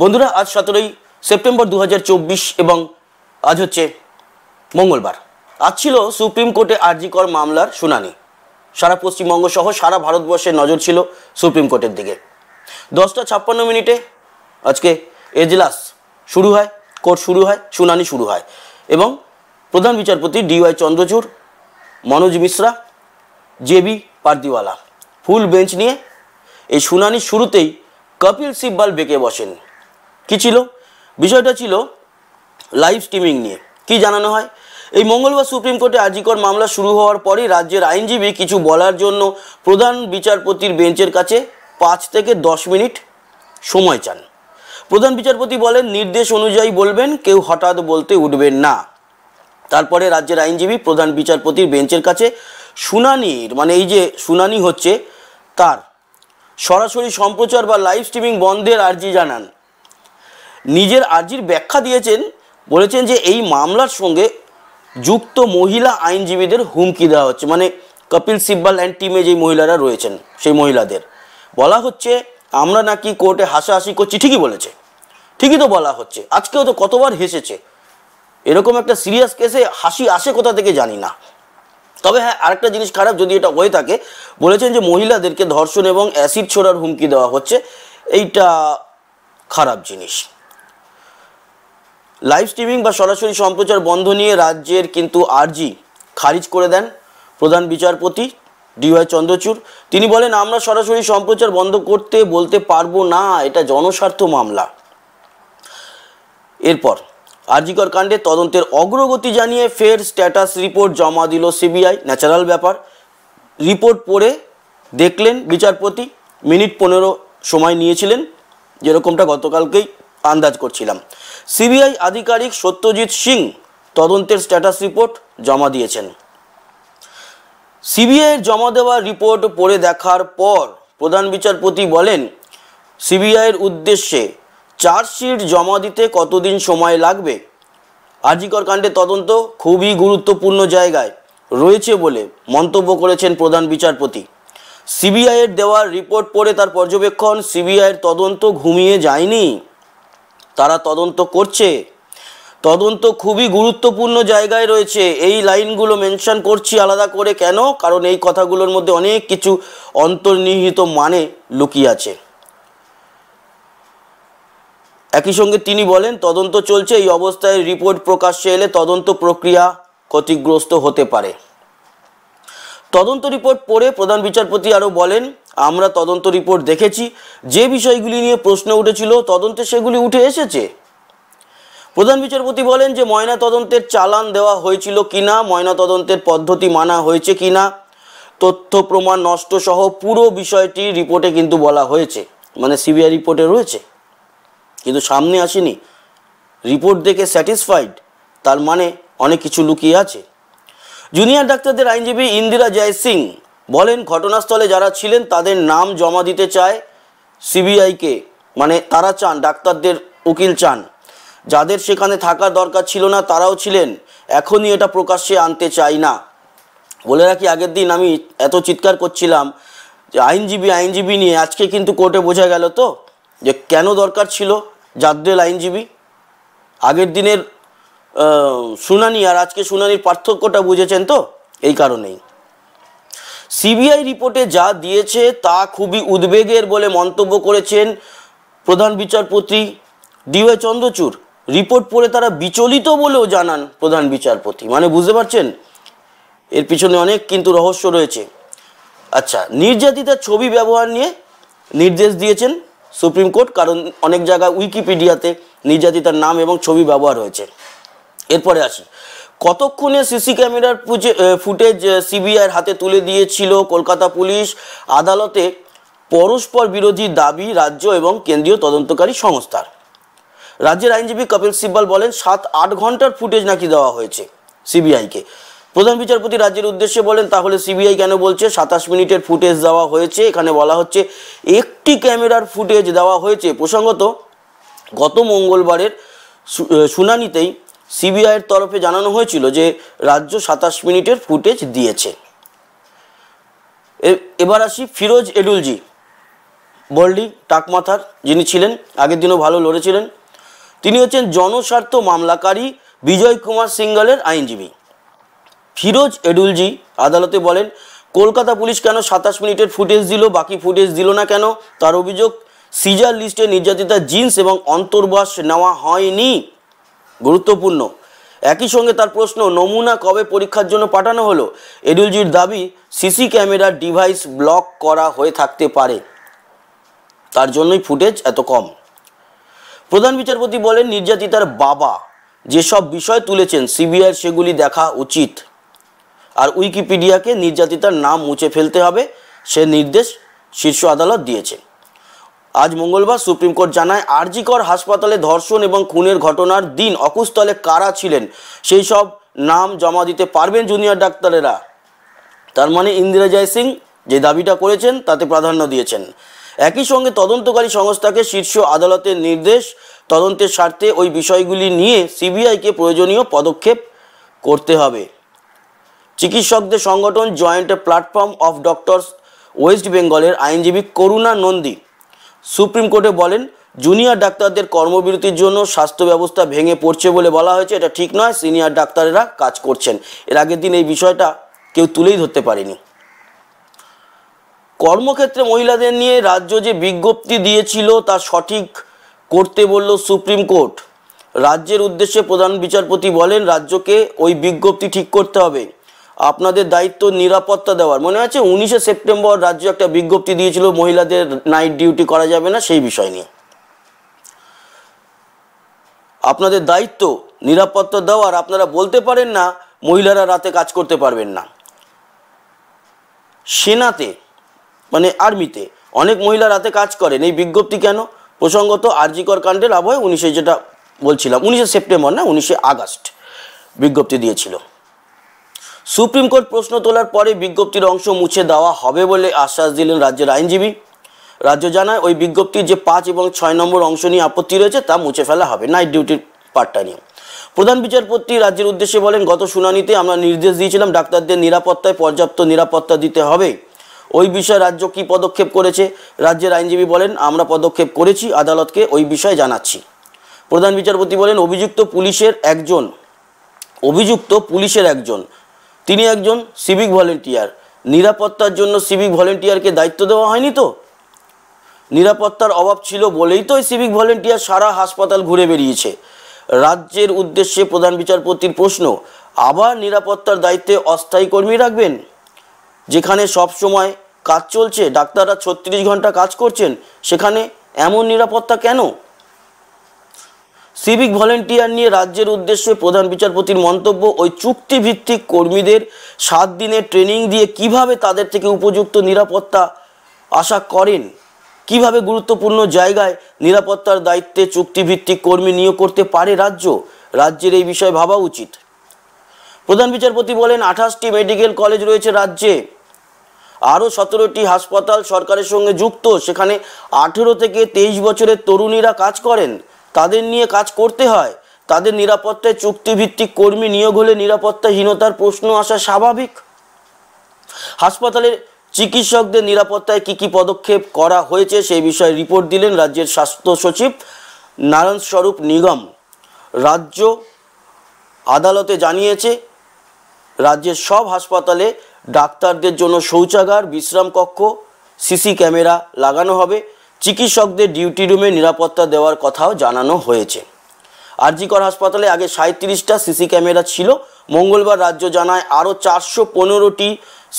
বন্ধুরা আজ সতেরোই সেপ্টেম্বর দু এবং আজ হচ্ছে মঙ্গলবার আজ ছিল সুপ্রিম কোর্টে আর্জিকর মামলার শুনানি সারা পশ্চিমবঙ্গ সহ সারা ভারতবর্ষের নজর ছিল সুপ্রিম কোর্টের দিকে দশটা ছাপ্পান্ন মিনিটে আজকে এজলাস শুরু হয় কোর্ট শুরু হয় শুনানি শুরু হয় এবং প্রধান বিচারপতি DY Chandrachud Manoj Mishra JB Pardiwala full bench নিয়ে এই শুনানির শুরুতেই কপিল সিব্বাল বেঁকে বসেন কি ছিল বিষয়টা ছিল লাইভ স্ট্রিমিং নিয়ে কি জানানো হয় এই মঙ্গলবার সুপ্রিম কোর্টে আজিকর মামলা শুরু হওয়ার পরই রাজ্যের আইনজীবী কিছু বলার জন্য প্রধান বিচারপতির বেঞ্চের কাছে পাঁচ থেকে দশ মিনিট সময় চান প্রধান বিচারপতি বলেন নির্দেশ অনুযায়ী বলবেন কেউ হঠাৎ বলতে উঠবেন না তারপরে রাজ্যের আইনজীবী প্রধান বিচারপতির বেঞ্চের কাছে শুনানির মানে এই যে শুনানি হচ্ছে তার সরাসরি সম্প্রচার বা লাইভ স্ট্রিমিং বন্ধের আর্জি জানান নিজের আর্জির ব্যাখ্যা দিয়েছেন বলেছেন যে এই মামলার সঙ্গে যুক্ত মহিলা আইনজীবীদের হুমকি দেওয়া হচ্ছে মানে কপিল সিব্বাল অ্যান্ড টিমে যেই মহিলারা রয়েছেন সেই মহিলাদের বলা হচ্ছে আমরা নাকি কোর্টে হাসাহাসি করছি ঠিকই বলেছে ঠিকই তো বলা হচ্ছে আজকেও তো কতবার হেসেছে এরকম একটা সিরিয়াস কেসে হাসি আসে কোথা থেকে জানি না তবে হ্যাঁ আরেকটা জিনিস খারাপ যদি এটা হয়ে থাকে বলেছেন যে মহিলাদেরকে ধর্ষণ এবং অ্যাসিড ছোড়ার হুমকি দেওয়া হচ্ছে এইটা খারাপ জিনিস লাইভ স্ট্রিমিং বা সরাসরি সম্প্রচার বন্ধ নিয়ে রাজ্যের কিন্তু আর্জি খারিজ করে দেন প্রধান বিচারপতি ডিওয়াই চন্দ্রচূড় তিনি বলেন আমরা সরাসরি সম্প্রচার বন্ধ করতে বলতে পারবো না এটা জনস্বার্থ মামলা এরপর আর্জিকর কাণ্ডে তদন্তের অগ্রগতি জানিয়ে ফের স্ট্যাটাস রিপোর্ট জমা দিল সিবিআই ন্যাচারাল ব্যাপার রিপোর্ট পড়ে দেখলেন বিচারপতি মিনিট পনেরো সময় নিয়েছিলেন যেরকমটা গতকালকেই আন্দাজ করছিলাম সিবিআই আধিকারিক সত্যজিৎ সিং তদন্তের স্ট্যাটাস রিপোর্ট জমা দিয়েছেন সিবিআইয়ের জমা দেওয়া রিপোর্ট পড়ে দেখার পর প্রধান বিচারপতি বলেন সিবিআইয়ের উদ্দেশ্যে চার্জশিট জমা দিতে কতদিন সময় লাগবে আজিকর কাণ্ডে তদন্ত খুবই গুরুত্বপূর্ণ জায়গায় রয়েছে বলে মন্তব্য করেছেন প্রধান বিচারপতি সিবিআইয়ের দেওয়ার রিপোর্ট পড়ে তার পর্যবেক্ষণ সিবিআইয়ের তদন্ত ঘুমিয়ে যায়নি তারা তদন্ত করছে তদন্ত খুবই গুরুত্বপূর্ণ জায়গায় রয়েছে এই লাইনগুলো মেনশন করছি আলাদা করে কেন কারণ এই কথাগুলোর মধ্যে অনেক কিছু অন্তর্নিহিত মানে লুকিয়ে আছে একই সঙ্গে তিনি বলেন তদন্ত চলছে এই অবস্থায় রিপোর্ট প্রকাশ্যে এলে তদন্ত প্রক্রিয়া ক্ষতিগ্রস্ত হতে পারে তদন্ত রিপোর্ট পড়ে প্রধান বিচারপতি আরও বলেন আমরা তদন্ত রিপোর্ট দেখেছি যে বিষয়গুলি নিয়ে প্রশ্ন উঠেছিল তদন্তে সেগুলি উঠে এসেছে প্রধান বিচারপতি বলেন যে ময়না তদন্তের চালান দেওয়া হয়েছিল কিনা ময়না তদন্তের পদ্ধতি মানা হয়েছে কিনা তথ্য প্রমাণ নষ্ট সহ পুরো বিষয়টি রিপোর্টে কিন্তু বলা হয়েছে মানে সিবিআই রিপোর্টে রয়েছে কিন্তু সামনে আসেনি রিপোর্ট দেখে স্যাটিসফাইড তার মানে অনেক কিছু লুকিয়ে আছে জুনিয়র ডাক্তারদের আইনজীবী ইন্দিরা জয় সিং বলেন ঘটনাস্থলে যারা ছিলেন তাদের নাম জমা দিতে চায় সিবিআইকে মানে তারা চান ডাক্তারদের উকিল চান যাদের সেখানে থাকার দরকার ছিল না তারাও ছিলেন এখনই এটা প্রকাশ্যে আনতে চাই না বলে রাখি আগের দিন আমি এত চিৎকার করছিলাম যে আইনজীবী আইনজীবী নিয়ে আজকে কিন্তু কোর্টে বোঝা গেল তো যে কেন দরকার ছিল জাদ্রেল আইনজীবী আগের দিনের শুনানি আর আজকে শুনানির পার্থক্যটা বুঝেছেন তো এই কারণেই সিবিআই রিপোর্টে যা দিয়েছে তা খুবই উদ্বেগের বলে মন্তব্য করেছেন প্রধান বিচারপতি ডিওয়াই চন্দ্রচূড় রিপোর্ট পড়ে তারা বিচলিত বলেও জানান প্রধান বিচারপতি মানে বুঝতে পারছেন এর পিছনে অনেক কিন্তু রহস্য রয়েছে আচ্ছা নির্যাতিতার ছবি ব্যবহার নিয়ে নির্দেশ দিয়েছেন সুপ্রিম কোর্ট কারণ অনেক জায়গায় উইকিপিডিয়াতে নির্যাতিতার নাম এবং ছবি ব্যবহার হয়েছে এরপরে আসি কতক্ষণে সিসি ক্যামেরার ফুটেজ সিবিআইয়ের হাতে তুলে দিয়েছিল কলকাতা পুলিশ আদালতে পরস্পর বিরোধী দাবি রাজ্য এবং কেন্দ্রীয় তদন্তকারী সংস্থার রাজ্যের আইনজীবী কপিল সিব্বাল বলেন সাত আট ঘন্টার ফুটেজ নাকি দেওয়া হয়েছে সিবিআইকে প্রধান বিচারপতি রাজ্যের উদ্দেশ্যে বলেন তাহলে সিবিআই কেন বলছে সাতাশ মিনিটের ফুটেজ দেওয়া হয়েছে এখানে বলা হচ্ছে একটি ক্যামেরার ফুটেজ দেওয়া হয়েছে প্রসঙ্গত গত মঙ্গলবারের শুনানিতেই সিবিআইয়ের তরফে জানানো হয়েছিল যে রাজ্য সাতাশ মিনিটের ফুটেজ দিয়েছে এবার আসি ফিরোজ এডুলজি বল্ডি টাকমাথার যিনি ছিলেন আগের দিনও ভালো লড়েছিলেন তিনি হচ্ছেন জনস্বার্থ মামলাকারী বিজয় কুমার সিঙ্গলের আইনজীবী ফিরোজ এডুলজি আদালতে বলেন কলকাতা পুলিশ কেন সাতাশ মিনিটের ফুটেজ দিল বাকি ফুটেজ দিল না কেন তার অভিযোগ সিজার লিস্টে নির্যাতিতা জিন্স এবং অন্তর্বাস নেওয়া হয়নি গুরুত্বপূর্ণ একই সঙ্গে তার প্রশ্ন নমুনা কবে পরীক্ষার জন্য পাঠানো হলো এডুলজির দাবি সিসি ক্যামেরার ডিভাইস ব্লক করা হয়ে থাকতে পারে তার জন্যই ফুটেজ এত কম প্রধান বিচারপতি বলেন নির্যাতিতার বাবা যেসব বিষয় তুলেছেন সিবিআই সেগুলি দেখা উচিত আর উইকিপিডিয়াকে নির্যাতিতার নাম মুছে ফেলতে হবে সে নির্দেশ শীর্ষ আদালত দিয়েছে আজ মঙ্গলবার সুপ্রিম কোর্ট জানায় আরজিকর হাসপাতালে ধর্ষণ এবং খুনের ঘটনার দিন অকুস্থলে কারা ছিলেন সেই সব নাম জমা দিতে পারবেন জুনিয়র ডাক্তারেরা তার মানে ইন্দিরা জয় সিং যে দাবিটা করেছেন তাতে প্রাধান্য দিয়েছেন একই সঙ্গে তদন্তকারী সংস্থাকে শীর্ষ আদালতের নির্দেশ তদন্তের স্বার্থে ওই বিষয়গুলি নিয়ে সিবিআইকে প্রয়োজনীয় পদক্ষেপ করতে হবে চিকিৎসকদের সংগঠন joint platform of doctors west বেঙ্গলের আইনজীবী করুণা নন্দী সুপ্রিম কোর্টে বলেন জুনিয়র ডাক্তারদের কর্মবিরতির জন্য স্বাস্থ্য ব্যবস্থা ভেঙে পড়ছে বলে বলা হয়েছে এটা ঠিক নয় সিনিয়র ডাক্তারেরা কাজ করছেন এর আগের দিন এই বিষয়টা কেউ তুলেই ধরতে পারেনি কর্মক্ষেত্রে মহিলাদের নিয়ে রাজ্য যে বিজ্ঞপ্তি দিয়েছিল তা সঠিক করতে বলল সুপ্রিম কোর্ট রাজ্যের উদ্দেশ্যে প্রধান বিচারপতি বলেন রাজ্যকে ওই বিজ্ঞপ্তি ঠিক করতে হবে আপনাদের দায়িত্ব নিরাপত্তা দেওয়ার মনে আছে উনিশে সেপ্টেম্বর রাজ্য একটা বিজ্ঞপ্তি দিয়েছিল মহিলাদের নাইট ডিউটি করা যাবে না সেই বিষয় নিয়ে আপনাদের দায়িত্ব নিরাপত্তা দেওয়ার আপনারা বলতে পারেন না মহিলারা রাতে কাজ করতে পারবেন না সেনাতে মানে আর্মিতে অনেক মহিলা রাতে কাজ করেন এই বিজ্ঞপ্তি কেন প্রসঙ্গত আর্জিকর কাণ্ডের আবহে উনিশে যেটা বলছিলাম উনিশে সেপ্টেম্বর না উনিশে আগস্ট বিজ্ঞপ্তি দিয়েছিল সুপ্রিম কোর্ট প্রশ্ন তোলার পরে বিজ্ঞপ্তির অংশ মুছে দেওয়া হবে বলে আশ্বাস দিলেন রাজ্যের আইনজীবী রাজ্য জানায় ওই বিজ্ঞপ্তির যে পাঁচ এবং ছয় নম্বর অংশ নিয়ে আপত্তি রয়েছে তা মুছে ফেলা হবে নাইট ডিউটির পার্টটা নিয়ে প্রধান বিচারপতি রাজ্যের উদ্দেশ্যে বলেন গত শুনানিতে আমরা নির্দেশ দিয়েছিলাম ডাক্তারদের নিরাপত্তায় পর্যাপ্ত নিরাপত্তা দিতে হবে ওই বিষয়ে রাজ্য কি পদক্ষেপ করেছে রাজ্যের আইনজীবী বলেন আমরা পদক্ষেপ করেছি আদালতকে ওই বিষয়ে জানাচ্ছি প্রধান বিচারপতি বলেন অভিযুক্ত পুলিশের একজন অভিযুক্ত পুলিশের একজন তিনি একজন সিভিক ভলেন্টিয়ার নিরাপত্তার জন্য সিভিক ভলেন্টিয়ারকে দায়িত্ব দেওয়া হয়নি তো নিরাপত্তার অভাব ছিল বলেই তো সিভিক ভলেন্টিয়ার সারা হাসপাতাল ঘুরে বেরিয়েছে রাজ্যের উদ্দেশ্যে প্রধান বিচারপতির প্রশ্ন আবার নিরাপত্তার দায়িত্বে অস্থায়ী কর্মী রাখবেন যেখানে সব সময় কাজ চলছে ডাক্তাররা ছত্রিশ ঘন্টা কাজ করছেন সেখানে এমন নিরাপত্তা কেন সিভিক ভলেন্টিয়ার নিয়ে রাজ্যের উদ্দেশ্যে প্রধান বিচারপতির মন্তব্য ওই চুক্তিভিত্তিক কর্মীদের সাত দিনের ট্রেনিং দিয়ে কিভাবে তাদের থেকে উপযুক্ত নিরাপত্তা আশা করেন কিভাবে গুরুত্বপূর্ণ জায়গায় নিরাপত্তার দায়িত্বে চুক্তিভিত্তিক কর্মী নিয়োগ করতে পারে রাজ্য রাজ্যের এই বিষয়ে ভাবা উচিত প্রধান বিচারপতি বলেন আঠাশটি মেডিকেল কলেজ রয়েছে রাজ্যে আরও সতেরোটি হাসপাতাল সরকারের সঙ্গে যুক্ত সেখানে আঠেরো থেকে তেইশ বছরের তরুণীরা কাজ করেন তাদের নিয়ে কাজ করতে হয় তাদের নিরাপত্তায় চুক্তিভিত্তিক কর্মী নিয়োগ হলে নিরাপত্তাহীনতার প্রশ্ন আসা স্বাভাবিক হাসপাতালের চিকিৎসকদের নিরাপত্তায় কি কি পদক্ষেপ করা হয়েছে সেই বিষয়ে রিপোর্ট দিলেন রাজ্যের স্বাস্থ্য সচিব নারায়ণ স্বরূপ নিগম রাজ্য আদালতে জানিয়েছে রাজ্যের সব হাসপাতালে ডাক্তারদের জন্য শৌচাগার বিশ্রাম কক্ষ সিসি ক্যামেরা লাগানো হবে চিকিৎসকদের ডিউটি রুমে নিরাপত্তা দেওয়ার কথাও জানানো হয়েছে আরজিকর হাসপাতালে আগে সাঁত্রিশটা সিসি ক্যামেরা ছিল মঙ্গলবার রাজ্য জানায় আরও চারশো পনেরোটি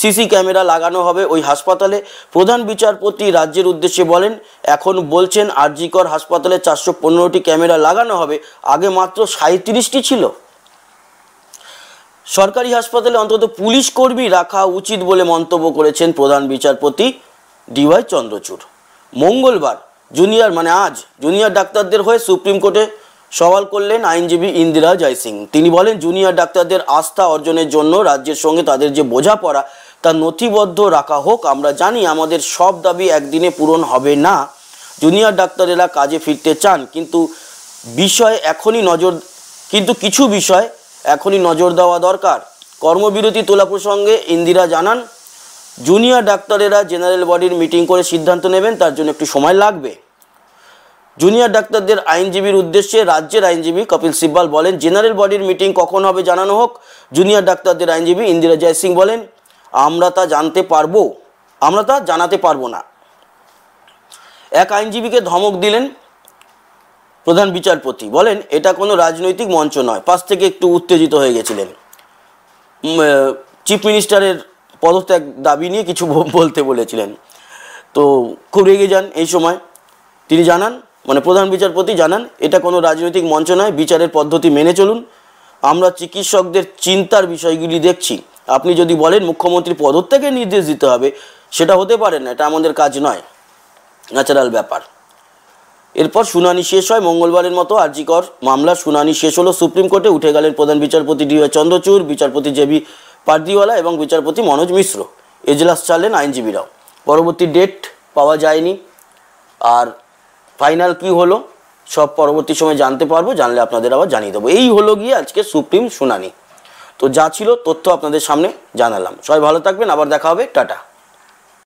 সিসি ক্যামেরা লাগানো হবে ওই হাসপাতালে প্রধান বিচারপতি রাজ্যের উদ্দেশ্যে বলেন এখন বলছেন আরজিকর হাসপাতালে চারশো পনেরোটি ক্যামেরা লাগানো হবে আগে মাত্র সাঁত্রিশটি ছিল সরকারি হাসপাতালে অন্তত পুলিশ কর্মী রাখা উচিত বলে মন্তব্য করেছেন প্রধান বিচারপতি ডিওয়াই চন্দ্রচূড় মঙ্গলবার জুনিয়র মানে আজ জুনিয়র ডাক্তারদের হয়ে সুপ্রিম কোর্টে সওয়াল করলেন আইনজীবী ইন্দিরা জয়সিং তিনি বলেন জুনিয়র ডাক্তারদের আস্থা অর্জনের জন্য রাজ্যের সঙ্গে তাদের যে বোঝাপড়া তা নথিবদ্ধ রাখা হোক আমরা জানি আমাদের সব দাবি একদিনে পূরণ হবে না জুনিয়র ডাক্তারেরা কাজে ফিরতে চান কিন্তু বিষয় এখনই নজর কিন্তু কিছু বিষয় এখনই নজর দেওয়া দরকার কর্মবিরতি তোলা প্রসঙ্গে ইন্দিরা জানান জুনিয়র ডাক্তারেরা জেনারেল বডির মিটিং করে সিদ্ধান্ত নেবেন তার জন্য একটু সময় লাগবে জুনিয়র ডাক্তারদের আইনজীবীর উদ্দেশ্যে রাজ্যের আইনজীবী কপিল সিব্বাল বলেন জেনারেল বডির মিটিং কখন হবে জানানো হোক জুনিয়র ডাক্তারদের আইনজীবী ইন্দিরা জয় সিং বলেন আমরা তা জানতে পারবো আমরা তা জানাতে পারবো না এক আইনজীবীকে ধমক দিলেন প্রধান বিচারপতি বলেন এটা কোনো রাজনৈতিক মঞ্চ নয় পাশ থেকে একটু উত্তেজিত হয়ে গেছিলেন চিফ মিনিস্টারের পদত্যাগ দাবি নিয়ে কিছু বলতে বলেছিলেন তো খুব রেগে যান এই সময় তিনি জানান মানে প্রধান বিচারপতি জানান এটা কোনো রাজনৈতিক মঞ্চ নয় বিচারের পদ্ধতি মেনে চলুন আমরা চিকিৎসকদের চিন্তার বিষয়গুলি দেখছি আপনি যদি বলেন মুখ্যমন্ত্রী পদত্যাগের নির্দেশ দিতে হবে সেটা হতে পারে না এটা আমাদের কাজ নয় ন্যাচারাল ব্যাপার এরপর শুনানি শেষ হয় মঙ্গলবারের মতো আর্জিকর মামলা শুনানি শেষ হলো সুপ্রিম কোর্টে উঠে গেলেন প্রধান বিচারপতি ডি চন্দ্রচূড় বিচারপতি জে বি পার্দিওয়ালা এবং বিচারপতি মনোজ মিশ্র এজলাস চালেন আইনজীবীরাও পরবর্তী ডেট পাওয়া যায়নি আর ফাইনাল কি হলো সব পরবর্তী সময় জানতে পারবো জানলে আপনাদের আবার জানিয়ে দেবো এই হলো গিয়ে আজকে সুপ্রিম শুনানি তো যা ছিল তথ্য আপনাদের সামনে জানালাম সবাই ভালো থাকবেন আবার দেখা হবে টাটা